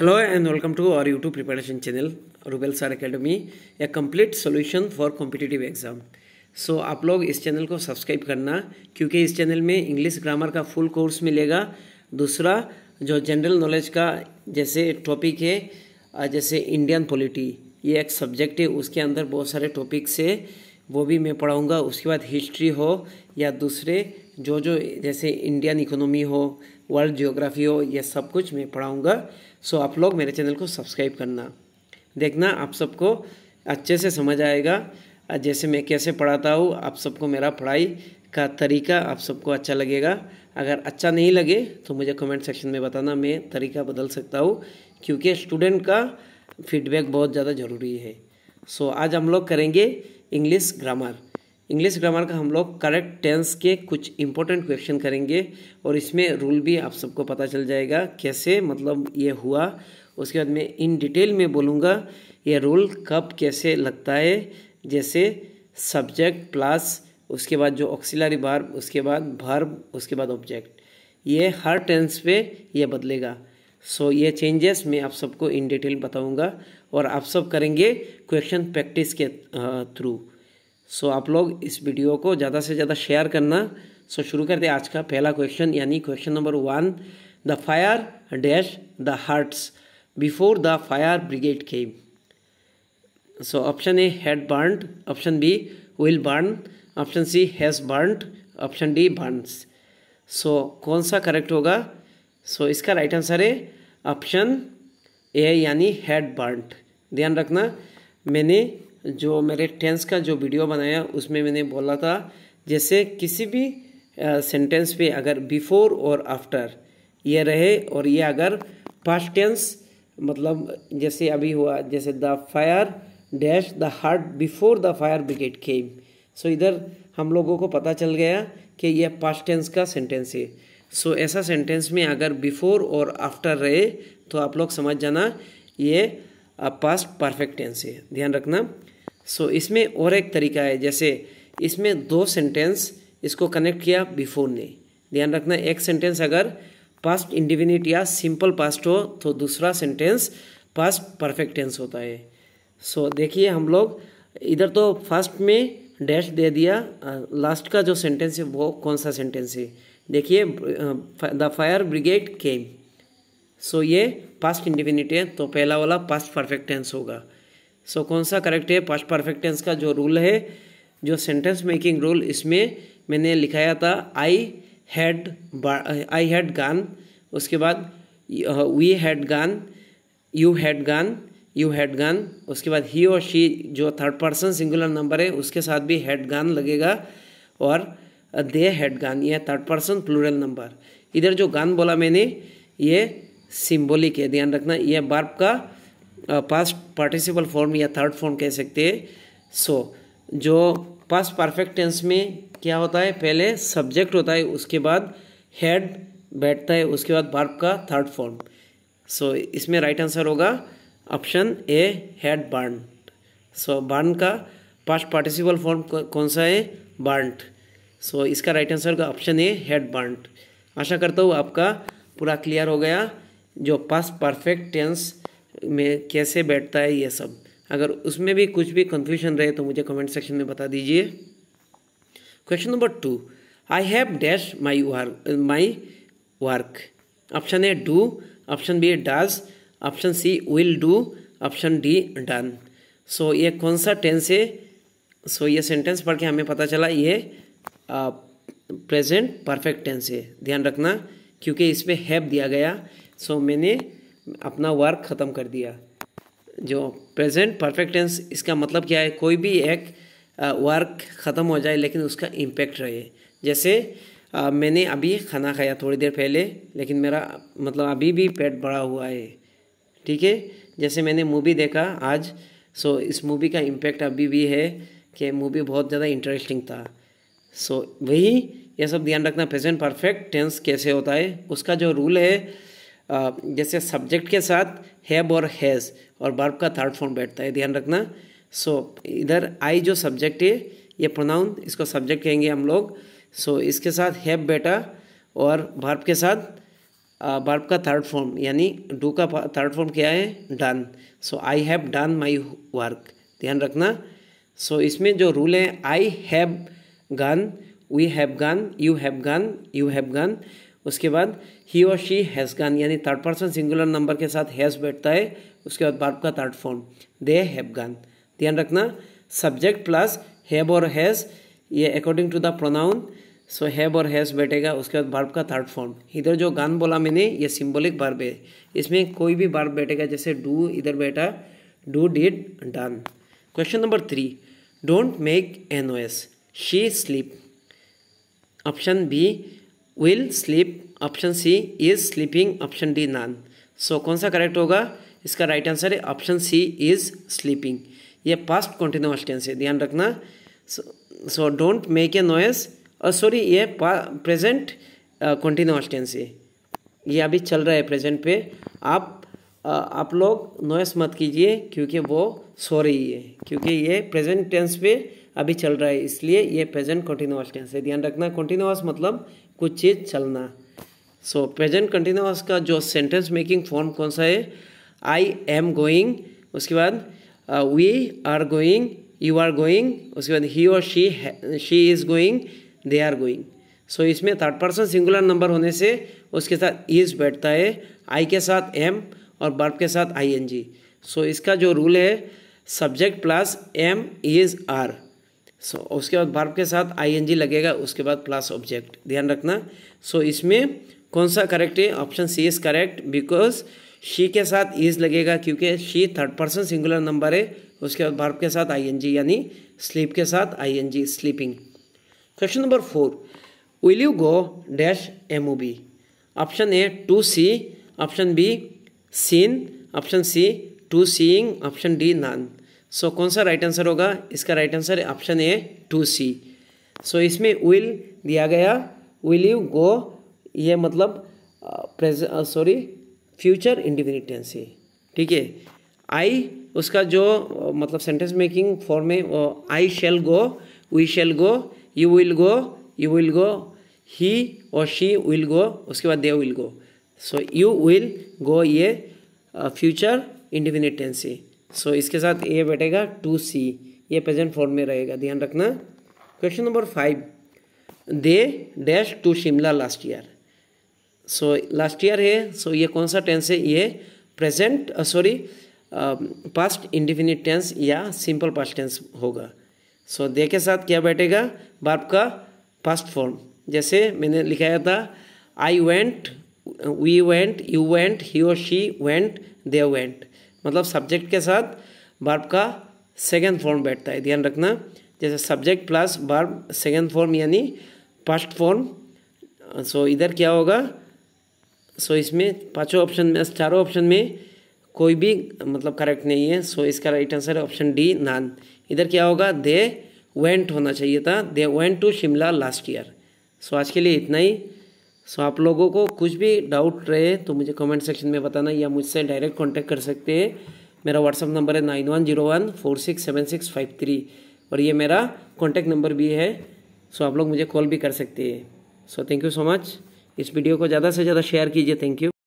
hello and welcome to our YouTube preparation channel Rubel sir academy a complete solution for competitive exam so आप लोग इस channel को subscribe करना क्योंकि इस चैनल में इंग्लिश ग्रामर का फुल कोर्स मिलेगा दूसरा जो जनरल नॉलेज का जैसे टॉपिक है जैसे इंडियन पॉलिटी ये एक सब्जेक्ट है उसके अंदर बहुत सारे टॉपिक्स है वो भी मैं पढ़ाऊँगा उसके बाद हिस्ट्री हो या दूसरे जो जो जैसे इंडियन इकोनॉमी हो वर्ल्ड जियोग्राफी हो यह सब कुछ मैं पढ़ाऊँगा सो आप लोग मेरे चैनल को सब्सक्राइब करना देखना आप सबको अच्छे से समझ आएगा जैसे मैं कैसे पढ़ाता हूँ आप सबको मेरा पढ़ाई का तरीका आप सबको अच्छा लगेगा अगर अच्छा नहीं लगे तो मुझे कमेंट सेक्शन में बताना मैं तरीका बदल सकता हूँ क्योंकि स्टूडेंट का फीडबैक बहुत ज़्यादा ज़रूरी है सो so, आज हम लोग करेंगे इंग्लिश ग्रामर इंग्लिश ग्रामर का हम लोग करेक्ट टेंस के कुछ इंपॉर्टेंट क्वेश्चन करेंगे और इसमें रूल भी आप सबको पता चल जाएगा कैसे मतलब ये हुआ उसके बाद में इन डिटेल में बोलूँगा ये रूल कब कैसे लगता है जैसे सब्जेक्ट प्लस उसके बाद जो ऑक्सिलरी बार उसके बाद भार्ब उसके बाद ऑब्जेक्ट ये हर टेंस पे ये बदलेगा सो so, ये चेंजेस मैं आप सबको इन डिटेल बताऊंगा और आप सब करेंगे क्वेश्चन प्रैक्टिस के थ्रू सो आप लोग इस वीडियो को ज़्यादा से ज़्यादा शेयर करना सो शुरू करते आज का पहला क्वेश्चन यानी question number one the fire dash the hurts before the fire brigade came so option A had burned option B will burn option C has burned option D burns so कौन सा correct होगा so so, इसका right answer है option A यानी had burned ध्यान रखना मैंने जो मेरे टेंस का जो वीडियो बनाया उसमें मैंने बोला था जैसे किसी भी सेंटेंस पे अगर बिफोर और आफ्टर ये रहे और ये अगर पास्ट टेंस मतलब जैसे अभी हुआ जैसे the fire dash the heart before the fire brigade came so इधर हम लोगों को पता चल गया कि यह पास्ट टेंस का सेंटेंस है सो so, ऐसा सेंटेंस में अगर बिफोर और आफ्टर रहे तो आप लोग समझ जाना ये पास्ट परफेक्ट टेंस है ध्यान रखना सो so, इसमें और एक तरीका है जैसे इसमें दो सेंटेंस इसको कनेक्ट किया बिफोर ने ध्यान रखना एक सेंटेंस अगर पास्ट इंडिविनिट या सिंपल पास्ट हो तो दूसरा सेंटेंस पास्ट परफेक्ट टेंस होता है सो so, देखिए हम लोग इधर तो फर्स्ट में डैश दे दिया लास्ट का जो सेंटेंस है वो कौन सा सेंटेंस है देखिए the fire brigade came so ये पास्ट इंडिफिनिट है तो पहला वाला पास्ट परफेक्ट टेंस होगा सो कौन सा करेक्ट है पास्ट परफेक्ट टेंस का जो रूल है जो सेंटेंस मेकिंग रूल इसमें मैंने लिखाया था I had I had gone उसके बाद we had gone you had gone you had gone उसके बाद ही और शी जो थर्ड पर्सन सिंगुलर नंबर है उसके साथ भी हैड गान लगेगा और दे हैड गान यह थर्ड पर्सन प्लूरल नंबर इधर जो गान बोला मैंने ये सिंबॉलिक है ध्यान रखना यह बार्ब का पास्ट पार्टिसिपल फॉर्म या थर्ड फॉर्म कह सकते हैं सो so, जो पास्ट परफेक्ट टेंस में क्या होता है पहले सब्जेक्ट होता है उसके बाद हेड बैठता है उसके बाद बार्ब का थर्ड फॉर्म सो इसमें राइट आंसर होगा option A had burn so burn का पास्ट पार्टिसिपल फॉर्म कौन सा है बार्ट सो so, इसका राइट आंसर का ऑप्शन ए हेड बर्न आशा करता हूँ आपका पूरा क्लियर हो गया जो पास्ट परफेक्ट टेंस में कैसे बैठता है ये सब अगर उसमें भी कुछ भी कन्फ्यूजन रहे तो मुझे कमेंट सेक्शन में बता दीजिए question number two I have dash my work my work option A do option B does option C will do option D done so ये कौन सा टेंस है सो so, ये सेंटेंस पढ़ के हमें पता चला ये प्रेजेंट परफेक्ट टेंस है ध्यान रखना क्योंकि इसमें हैव दिया गया सो so, मैंने अपना वर्क ख़त्म कर दिया जो प्रेजेंट परफेक्ट टेंस इसका मतलब क्या है कोई भी एक वर्क ख़त्म हो जाए लेकिन उसका इम्पेक्ट रहे जैसे आ, मैंने अभी खाना खाया थोड़ी देर पहले लेकिन मेरा मतलब अभी भी पेट भरा हुआ है ठीक है जैसे मैंने मूवी देखा आज सो इस मूवी का इम्पेक्ट अभी भी है कि मूवी बहुत ज़्यादा इंटरेस्टिंग था सो वही यह सब ध्यान रखना प्रेजेंट परफेक्ट टेंस कैसे होता है उसका जो रूल है जैसे सब्जेक्ट के साथ हैब और हैज़ और बर्ब का थर्ड फॉर्म बैठता है ध्यान रखना सो so, इधर आई जो सब्जेक्ट है ये प्रोनाउन इसको सब्जेक्ट कहेंगे हम लोग सो so, इसके साथ हैब बैठा और बर्ब के साथ बर्ब का थर्ड फॉर्म यानी डू का थर्ड फॉर्म क्या है done so I have done my work ध्यान रखना सो so, इसमें जो रूल है I have gone we have gone you have gone you have gone उसके बाद ही और शी हैज़ गन यानी थर्ड पर्सन सिंगुलर नंबर के साथ हैज़ बैठता है उसके बाद बार्ब का third form they have gone ध्यान रखना सब्जेक्ट प्लस हैव और हैज़ ये according to the pronoun so have और हैज़ बैठेगा उसके बाद बाप का थर्ड फॉर्म इधर जो गान बोला मैंने ये सिम्बोलिक बार्ब है इसमें कोई भी बार्ब बैठेगा जैसे डू इधर बैठा do did done question number three don't make a noise she sleep option B will sleep option C is sleeping option D none so कौन सा करेक्ट होगा इसका राइट आंसर है ऑप्शन सी इज स्लीपिंग ये past continuous tense है ध्यान रखना so don't make a noise और सॉरी ये प्रेजेंट कॉन्टिन्यूस टेंस है ये अभी चल रहा है प्रेजेंट पे आप uh, आप लोग नॉइस मत कीजिए क्योंकि वो सो रही है क्योंकि ये प्रेजेंट टेंस पे अभी चल रहा है इसलिए ये प्रेजेंट कॉन्टिन्यूस टेंस है ध्यान रखना कॉन्टिन्यूस मतलब कुछ चीज़ चलना सो प्रेजेंट कंटिन्यूस का जो सेंटेंस मेकिंग फॉर्म कौन सा है आई एम गोइंग उसके बाद we are going you are going उसके बाद ही और she she is going they are going so इसमें थर्ड पर्सन सिंगुलर नंबर होने से उसके साथ इज बैठता है आई के साथ एम और बर्ब के साथ आई एन जी सो इसका जो रूल है subject plus am is are so so, उसके बाद वर्ब के साथ आईएनजी लगेगा उसके बाद प्लस ऑब्जेक्ट ध्यान रखना सो so, इसमें कौन सा करेक्ट है option C is correct because she के साथ इज लगेगा क्योंकि she third person singular number है उसके बाद वर्ब के साथ आईएनजी यानी स्लीप के साथ ING sleeping question number four will you go dash a movie option A to see option B seen option C to seeing option D none so so, कौन सा right answer होगा इसका right answer option A to see so इसमें will दिया गया will you गो ये मतलब sorry future indefinite tense है ठीक है आई उसका जो uh, मतलब सेंटेंस मेकिंग फॉर्म वो I shall go we shall go you will go you will go he और शी विल गो उसके बाद they will go so you will go ये फ्यूचर इंडिफिनिट टेंस है सो so, इसके साथ ए बैठेगा to सी ये प्रेजेंट फॉर्म में रहेगा ध्यान रखना question number five they dash to Shimla last year so last year है सो so ये कौन सा टेंस है ये present sorry past indefinite tense या सिंपल पास्ट टेंस होगा सो so, दे के साथ क्या बैठेगा बाप का पास्ट फॉर्म जैसे मैंने लिखाया था I went we went you went he और शी वेंट दे वेंट मतलब सब्जेक्ट के साथ बर्ब का सेकेंड फॉर्म बैठता है ध्यान रखना जैसे subject plus verb second form यानी फर्स्ट फॉर्म सो इधर क्या होगा सो इसमें पांचों ऑप्शन में चारों ऑप्शन में कोई भी मतलब करेक्ट नहीं है सो इसका राइट आंसर है ऑप्शन डी नान इधर क्या होगा दे वेंट होना चाहिए था they went to Shimla last year so आज के लिए इतना ही सो आप लोगों को कुछ भी डाउट रहे तो मुझे कमेंट सेक्शन में बताना या मुझसे डायरेक्ट कांटेक्ट कर सकते हैं मेरा व्हाट्सअप नंबर है nine one zero one four six seven six five three और ये मेरा कॉन्टैक्ट नंबर भी है सो आप लोग मुझे कॉल भी कर सकते हैं so thank you so much इस वीडियो को ज़्यादा से ज़्यादा शेयर कीजिए थैंक यू